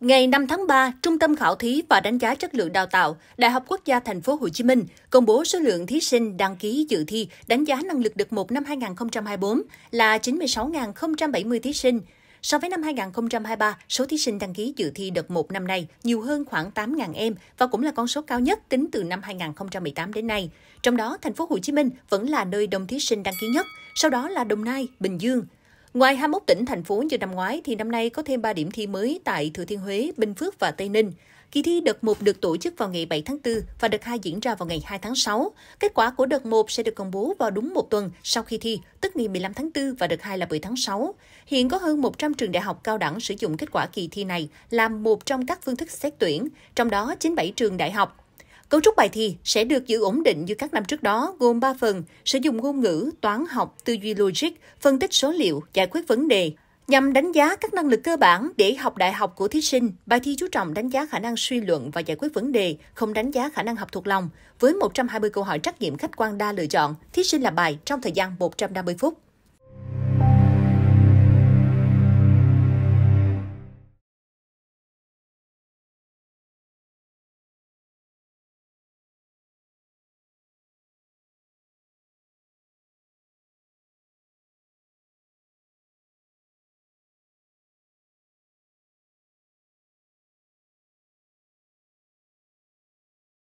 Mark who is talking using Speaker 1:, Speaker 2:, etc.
Speaker 1: Ngày 5 tháng 3, Trung tâm khảo thí và đánh giá chất lượng đào tạo Đại học Quốc gia Thành phố Hồ Chí Minh công bố số lượng thí sinh đăng ký dự thi đánh giá năng lực đợt 1 năm 2024 là 96.070 thí sinh. So với năm 2023, số thí sinh đăng ký dự thi đợt 1 năm nay nhiều hơn khoảng 8.000 em và cũng là con số cao nhất tính từ năm 2018 đến nay. Trong đó, thành phố Hồ Chí Minh vẫn là nơi đông thí sinh đăng ký nhất, sau đó là Đồng Nai, Bình Dương, Ngoài 21 tỉnh, thành phố như năm ngoái, thì năm nay có thêm 3 điểm thi mới tại Thừa Thiên Huế, Bình Phước và Tây Ninh. Kỳ thi đợt 1 được tổ chức vào ngày 7 tháng 4 và đợt 2 diễn ra vào ngày 2 tháng 6. Kết quả của đợt 1 sẽ được công bố vào đúng một tuần sau khi thi, tức ngày 15 tháng 4 và đợt 2 là 10 tháng 6. Hiện có hơn 100 trường đại học cao đẳng sử dụng kết quả kỳ thi này làm một trong các phương thức xét tuyển, trong đó 97 trường đại học, Cấu trúc bài thi sẽ được giữ ổn định như các năm trước đó, gồm 3 phần, sử dụng ngôn ngữ, toán học, tư duy logic, phân tích số liệu, giải quyết vấn đề. Nhằm đánh giá các năng lực cơ bản để học đại học của thí sinh, bài thi chú trọng đánh giá khả năng suy luận và giải quyết vấn đề, không đánh giá khả năng học thuộc lòng. Với 120 câu hỏi trắc nghiệm khách quan đa lựa chọn, thí sinh làm bài trong thời gian 150 phút.